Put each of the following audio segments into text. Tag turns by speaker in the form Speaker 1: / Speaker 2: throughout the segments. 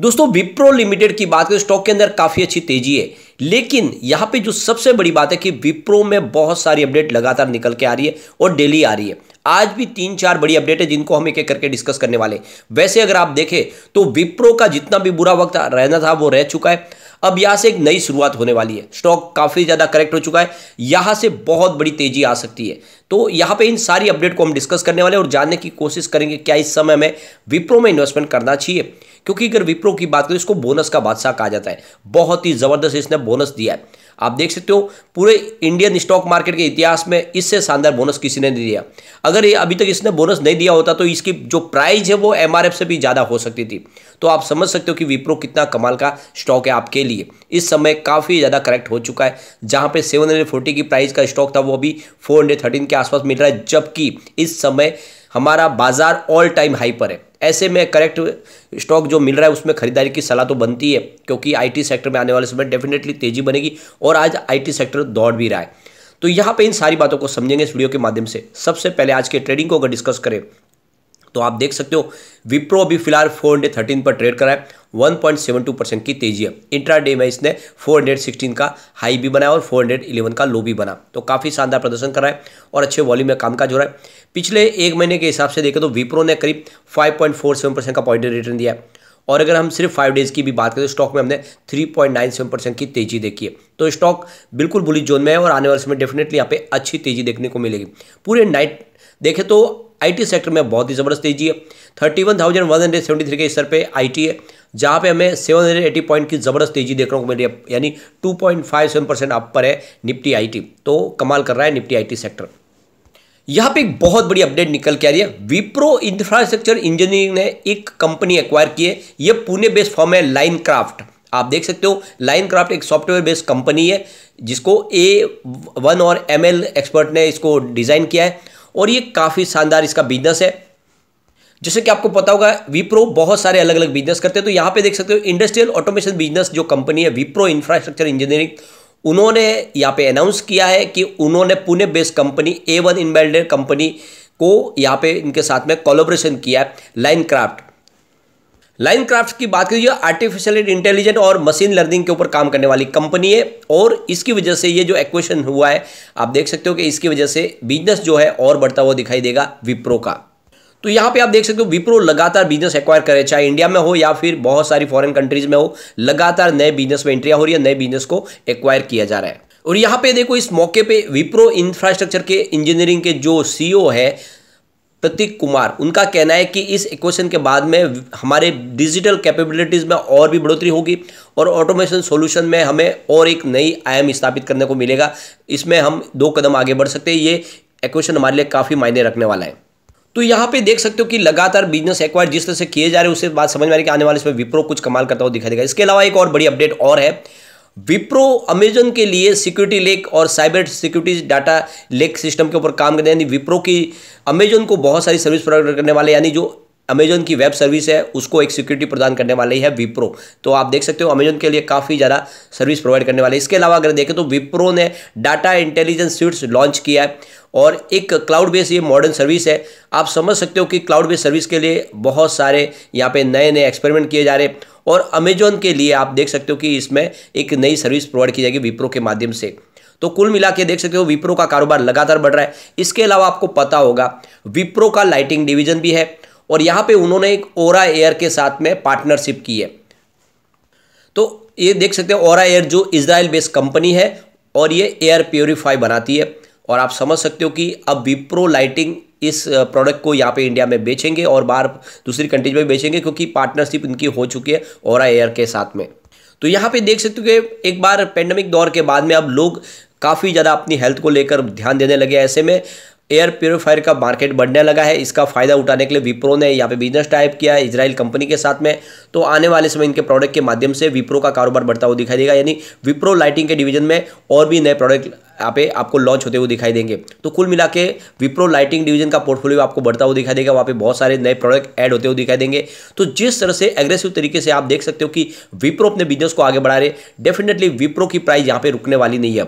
Speaker 1: दोस्तों विप्रो लिमिटेड की बात करें स्टॉक के अंदर काफ़ी अच्छी तेजी है लेकिन यहां पे जो सबसे बड़ी बात है कि विप्रो में बहुत सारी अपडेट लगातार निकल के आ रही है और डेली आ रही है आज भी तीन चार बड़ी अपडेट है जिनको हम एक एक करके डिस्कस करने वाले वैसे अगर आप देखें तो विप्रो का जितना भी बुरा वक्त रहना था वो रह चुका है अब यहां से एक नई शुरुआत होने वाली है स्टॉक काफी ज्यादा करेक्ट हो चुका है यहां से बहुत बड़ी तेजी आ सकती है तो यहां पे इन सारी अपडेट को हम डिस्कस करने वाले और जानने की कोशिश करेंगे क्या इस समय में विप्रो में इन्वेस्टमेंट करना चाहिए क्योंकि अगर विप्रो की बात करें इसको बोनस का बादशाह कहा जाता है बहुत ही ज़बरदस्त इसने बोनस दिया है आप देख सकते हो पूरे इंडियन स्टॉक मार्केट के इतिहास में इससे शानदार बोनस किसी ने नहीं दिया अगर ये अभी तक इसने बोनस नहीं दिया होता तो इसकी जो प्राइस है वो एमआरएफ से भी ज़्यादा हो सकती थी तो आप समझ सकते हो कि विप्रो कितना कमाल का स्टॉक है आपके लिए इस समय काफ़ी ज़्यादा करेक्ट हो चुका है जहाँ पर सेवन की प्राइस का स्टॉक था वो अभी फोर के आसपास मिल रहा है जबकि इस समय हमारा बाजार ऑल टाइम हाई पर है ऐसे में करेक्ट स्टॉक जो मिल रहा है उसमें खरीदारी की सलाह तो बनती है क्योंकि आईटी सेक्टर में आने वाले समय डेफिनेटली तेजी बनेगी और आज आईटी सेक्टर दौड़ भी रहा है तो यहाँ पे इन सारी बातों को समझेंगे इस वीडियो के माध्यम से सबसे पहले आज के ट्रेडिंग को अगर डिस्कस करें तो आप देख सकते हो विप्रो अभी फिलहाल फोर हंड्रेड थर्टीन पर ट्रेड करा है 1.72 परसेंट की तेजी है इंट्रा डे में इसने 416 का हाई भी बनाया और 411 का लो भी बना तो काफ़ी शानदार प्रदर्शन कर रहा है और अच्छे वॉल्यूम में कामकाज हो रहा है पिछले एक महीने के हिसाब से देखें तो विप्रो ने करीब 5.47 परसेंट का पॉइंट रिटर्न दिया है और अगर हम सिर्फ फाइव डेज़ की भी बात करें तो स्टॉक में हमने 3.97 परसेंट की तेजी देखी है तो स्टॉक बिल्कुल बुलिस जोन में है और आने वाले समय डेफिनेटली यहाँ पे अच्छी तेजी देखने को मिलेगी पूरे नाइट देखें तो आईटी सेक्टर में बहुत ही ज़बरदस्त तेजी है thirty one thousand one hundred seventy three के स्तर पे आईटी है जहाँ पे हमें सेवन हंड्रेड एटी पॉइंट की ज़बरदस्त तेजी देखने को मिल रही है यानी two point five seven percent up पर है निफ्टी आईटी तो कमाल कर रहा है निफ्टी आईटी सेक्टर यहाँ पे एक बहुत बड़ी अपडेट निकल के आ रही है विप्रो इंफ्रास्ट्रक्चर इंजीनियरिंग ने एक कंपनी एक्वायर की है ये पुणे बेस्ड फॉर्म है लाइन क्राफ्ट आप देख सकते हो लाइन क्राफ्ट एक सॉफ्टवेयर बेस्ड कंपनी है जिसको ए वन और एम एक्सपर्ट ने इसको डिज़ाइन किया है और ये काफ़ी शानदार इसका बिजनेस है जैसे कि आपको पता होगा विप्रो बहुत सारे अलग अलग बिजनेस करते हैं तो यहां पे देख सकते हो इंडस्ट्रियल ऑटोमेशन बिजनेस जो कंपनी है विप्रो इंफ्रास्ट्रक्चर इंजीनियरिंग उन्होंने यहाँ पे अनाउंस किया है कि उन्होंने Pune based company A one company को यहां पे इनके साथ में कोलोब्रेशन किया है लाइन क्राफ्ट लाइन क्राफ्ट की बात करिए आर्टिफिशियल इंटेलिजेंट और मशीन लर्निंग के ऊपर काम करने वाली कंपनी है और इसकी वजह से ये जो एक्वेशन हुआ है आप देख सकते हो कि इसकी वजह से बिजनेस जो है और बढ़ता हुआ दिखाई देगा विप्रो का तो यहाँ पे आप देख सकते हो विप्रो लगातार बिजनेस एक्वायर करे चाहे इंडिया में हो या फिर बहुत सारी फॉरेन कंट्रीज में हो लगातार नए बिजनेस में एंट्रिया हो रही है नए बिजनेस को एक्वायर किया जा रहा है और यहाँ पे देखो इस मौके पे विप्रो इंफ्रास्ट्रक्चर के इंजीनियरिंग के जो सीईओ है प्रतीक कुमार उनका कहना है कि इस इक्वेशन के बाद में हमारे डिजिटल कैपेबिलिटीज़ में और भी बढ़ोतरी होगी और ऑटोमेशन सॉल्यूशन में हमें और एक नई आयाम स्थापित करने को मिलेगा इसमें हम दो कदम आगे बढ़ सकते हैं ये इक्वेशन हमारे लिए काफ़ी मायने रखने वाला है तो यहाँ पे देख सकते हो कि लगातार बिजनेस एक्वायर जिस तरह से किए जा रहे हैं उसे बात समझ में आ रही कि आने वाले इसमें विप्रो कुछ कमाल करता हुआ दिखाई देगा इसके अलावा एक और बड़ी अपडेट और है विप्रो अमेजन के लिए सिक्योरिटी लेक और cyber security data lake system के ऊपर काम करने यानी विप्रो की अमेजन को बहुत सारी सर्विस प्रोवाइड करने वाले यानी जो अमेजन की वेब सर्विस है उसको एक सिक्योरिटी प्रदान करने वाली है विप्रो तो आप देख सकते हो अमेजन के लिए काफ़ी ज़्यादा सर्विस प्रोवाइड करने वाली इसके अलावा अगर देखें तो विप्रो ने डाटा इंटेलिजेंस स्यूट्स लॉन्च किया है और एक क्लाउड बेस ये मॉडर्न सर्विस है आप समझ सकते हो कि क्लाउड बेस सर्विस के लिए बहुत सारे यहाँ पे नए नए एक्सपेरिमेंट किए जा रहे हैं और अमेजोन के लिए आप देख सकते हो कि इसमें एक नई सर्विस प्रोवाइड की जाएगी विप्रो के माध्यम से तो कुल मिला के देख सकते हो विप्रो का कारोबार लगातार बढ़ रहा है इसके अलावा आपको पता होगा विप्रो का लाइटिंग डिवीजन भी है और यहाँ पे उन्होंने एक ओरा एयर के साथ में पार्टनरशिप की है तो ये देख सकते हैं ओरा एयर जो इसराइल बेस्ड कंपनी है और ये एयर प्योरीफाई बनाती है और आप समझ सकते हो कि अब विप्रो लाइटिंग इस प्रोडक्ट को यहाँ पे इंडिया में बेचेंगे और बाहर दूसरी कंट्रीज में बेचेंगे क्योंकि पार्टनरशिप इनकी हो चुकी है ओरा एयर के साथ में तो यहाँ पे देख सकते हो कि एक बार पेंडेमिक दौर के बाद में अब लोग काफ़ी ज़्यादा अपनी हेल्थ को लेकर ध्यान देने लगे ऐसे में एयर प्योरीफायर का मार्केट बढ़ने लगा है इसका फ़ायदा उठाने के लिए विप्रो ने यहाँ पे बिजनेस टाइप किया है इसराइल कंपनी के साथ में तो आने वाले समय इनके प्रोडक्ट के माध्यम से विप्रो का कारोबार बढ़ता हुआ दिखाई देगा यानी विप्रो लाइटिंग के डिवीजन में और भी नए प्रोडक्ट यहाँ पे आपको लॉन्च होते हुए दिखाई देंगे तो कुल मिला के विप्रो लाइटिंग डिवीजन का पोर्टफोलियो आपको बढ़ता हुआ दिखाई देगा वहाँ पे बहुत सारे नए प्रोडक्ट ऐड होते हुए दिखाई देंगे तो जिस तरह से एग्रेसिव तरीके से आप देख सकते हो कि विप्रो अपने बिजनेस को आगे बढ़ा रहे डेफिनेटली विप्रो की प्राइस यहाँ पे रुकने वाली नहीं है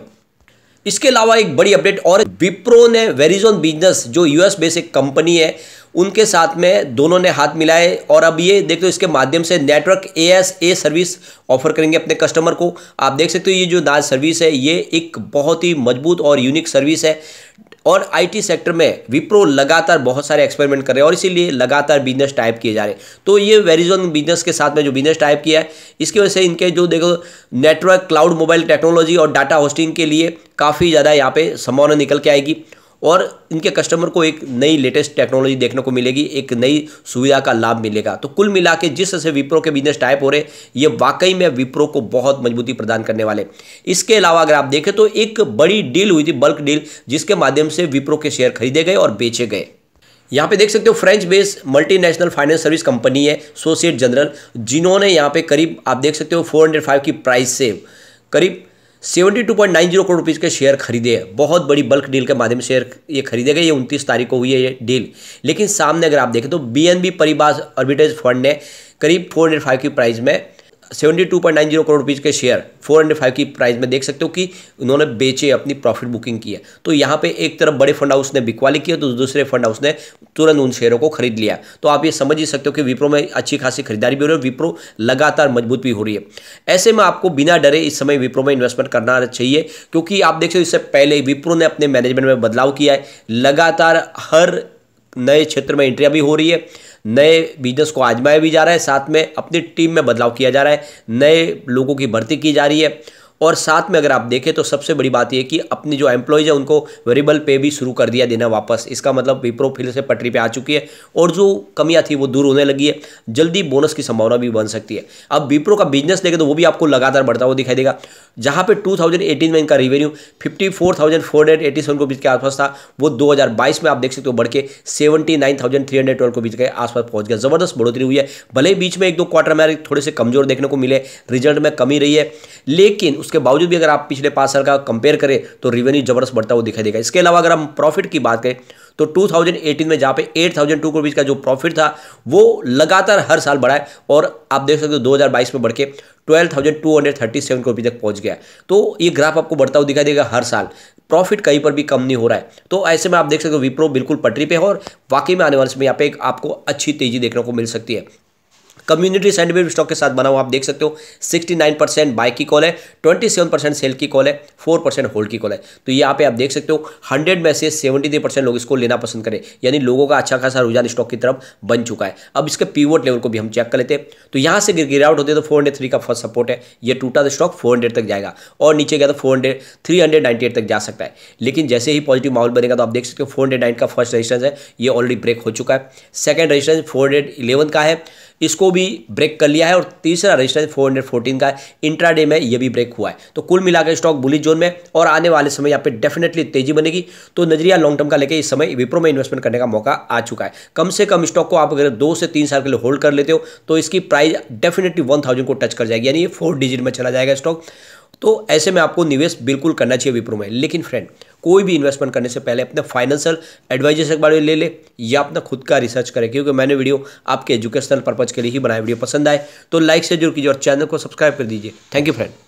Speaker 1: इसके अलावा एक बड़ी अपडेट और विप्रो ने वेरिजोन बिजनेस जो यूएस बेस एक कंपनी है उनके साथ में दोनों ने हाथ मिलाए और अब ये देख लो इसके माध्यम से network A S A service offer करेंगे अपने कस्टमर को आप देख सकते हो ये जो दाज सर्विस है ये एक बहुत ही मजबूत और यूनिक सर्विस है और आईटी सेक्टर में विप्रो लगातार बहुत सारे एक्सपेरिमेंट कर रहे हैं और इसीलिए लगातार बिजनेस टाइप किए जा रहे हैं तो ये वेरिजोन बिजनेस के साथ में जो बिजनेस टाइप किया है इसकी वजह से इनके जो देखो नेटवर्क क्लाउड मोबाइल टेक्नोलॉजी और डाटा होस्टिंग के लिए काफ़ी ज़्यादा यहाँ पे संभावना निकल के आएगी और इनके कस्टमर को एक नई लेटेस्ट टेक्नोलॉजी देखने को मिलेगी एक नई सुविधा का लाभ मिलेगा तो कुल मिला के जिससे विप्रो के बिजनेस टाइप हो रहे ये वाकई में विप्रो को बहुत मजबूती प्रदान करने वाले इसके अलावा अगर आप देखें तो एक बड़ी डील हुई थी बल्क डील जिसके माध्यम से विप्रो के शेयर खरीदे गए और बेचे गए यहाँ पे देख सकते हो French based multinational finance service company है सोसिएट जनरल जिन्होंने यहाँ पे करीब आप देख सकते हो 405 की प्राइस से करीब 72.90 करोड़ रुपीज़ के शेयर खरीदे बहुत बड़ी बल्क डील के माध्यम से शेयर ये खरीदे गए ये उनतीस तारीख को हुई है ये डील लेकिन सामने अगर आप देखें तो B N B Paribas fund ने करीब 405 की प्राइस में seventy two point nine zero crore rupees के शेयर फोर हंड्रेड फाइव की प्राइस में देख सकते हो कि उन्होंने बेचे अपनी प्रॉफिट बुकिंग की है तो यहाँ पे एक तरफ बड़े फंड हाउस ने बिकवाली की तो दूसरे फंड हाउस ने तुरंत उन शेयरों को खरीद लिया तो आप ये समझ ही सकते हो कि विप्रो में अच्छी खासी खरीदारी भी हो रही है विप्रो लगातार मजबूत भी हो रही है ऐसे में आपको बिना डरे इस समय विप्रो में इन्वेस्टमेंट करना चाहिए क्योंकि आप देख सकते हो इससे पहले विप्रो ने अपने मैनेजमेंट में बदलाव किया है लगातार हर नए क्षेत्र में एंट्रियाँ भी हो रही है नए बिजनेस को आजमाया भी जा रहा है साथ में अपनी टीम में बदलाव किया जा रहा है नए लोगों की भर्ती की जा रही है और साथ में अगर आप देखें तो सबसे बड़ी बात यह कि अपनी जो एम्प्लॉयज़ है उनको वेरिएबल पे भी शुरू कर दिया देना वापस इसका मतलब विप्रो फिर से पटरी पे आ चुकी है और जो कमियाँ थी वो दूर होने लगी है जल्दी बोनस की संभावना भी बन सकती है अब विप्रो का बिजनेस देखें तो वो भी आपको लगातार बढ़ता हुआ दिखाई देगा जहाँ पर टू में इनका revenue fifty four thousand four hundred seven के बीच के आसपास था वो दो हज़ार बाईस में आप देख सकते हो बढ़ के seventy nine thousand three hundred के बीच के आसपास पहुंच गया जबरदस्त बढ़ोतरी हुई है भले बीच में एक दो क्वार्टर में थोड़े से कमजोर देखने को मिले रिजल्ट में कमी रही है लेकिन उसके बावजूद भी अगर आप पिछले पाँच साल का कंपेयर करें तो रिवेन्यू जबरदस्त बढ़ता हुआ दिखाई देगा इसके अलावा अगर हम प्रॉफिट की बात करें तो 2018 में जहाँ पे 8002 करोड़ का जो प्रॉफिट था वो लगातार हर साल बढ़ा है और आप देख सकते हो 2022 में बढ़ के 12,237 करोड़ तक पहुंच गया तो ये ग्राफ आपको बढ़ता हुआ दिखाई देगा हर साल प्रॉफिट कहीं पर भी कम नहीं हो रहा है तो ऐसे में आप देख सकते हो विप्रो बिल्कुल पटरी पे है और वाकई में आने वाले समय यहाँ पे एक आपको अच्छी तेजी देखने को मिल सकती है कम्युनिटी सेंटिमेंट स्टॉक के साथ बना हुआ आप देख सकते हो 69 परसेंट बाय की कॉल है 27 परसेंट सेल की कॉल है 4 परसेंट होल्ड की कॉल है तो यहाँ पे आप देख सकते हो 100 में से 73 परसेंट लोग इसको लेना पसंद करें यानी लोगों का अच्छा खासा रुझान स्टॉक की तरफ बन चुका है अब इसके पीवोट लेवल को भी हम चेक कर लेते हैं तो यहाँ से गिरावट होती है तो फोर का फर्स्ट सपोर्ट है ये टूटा तो स्टॉक फोर तक जाएगा और नीचे गया तो फोर हंड्रेड तक जा सकता है लेकिन जैसे ही पॉजिटिव माहौल बनेगा तो आप देख सकते हो फोर का फर्स्ट रजिस्टेंस है ये ऑलरेडी ब्रेक हो चुका है सेकेंड रजिस्टेंस फोर का है इसको भी ब्रेक कर लिया है और तीसरा रजिस्टर फोर हंड्रेड फोर्टीन का इंट्रा डे में यह भी ब्रेक हुआ है तो कुल मिलाकर स्टॉक बुलिश जोन में और आने वाले समय यहाँ पे डेफिनेटली तेजी बनेगी तो नजरिया लॉन्ग टर्म का लेकर इस समय विप्रो में इन्वेस्टमेंट करने का मौका आ चुका है कम से कम स्टॉक को आप अगर दो से तीन साल के लिए होल्ड कर लेते हो तो इसकी प्राइस डेफिनेटली वन थाउजेंड को टच कर जाएगी यानी फोर डिजिट में चला जाएगा स्टॉक तो ऐसे में आपको निवेश बिल्कुल करना चाहिए विप्रो में लेकिन फ्रेंड कोई भी इन्वेस्टमेंट करने से पहले अपने फाइनेंशियल एडवाइजर्स के एक में ले ले या अपना खुद का रिसर्च करें क्योंकि मैंने वीडियो आपके एजुकेशनल पर्पज़ के लिए ही बनाया वीडियो पसंद आए तो लाइक से जरूर कीजिए और चैनल को सब्सक्राइब कर दीजिए थैंक यू फ्रेंड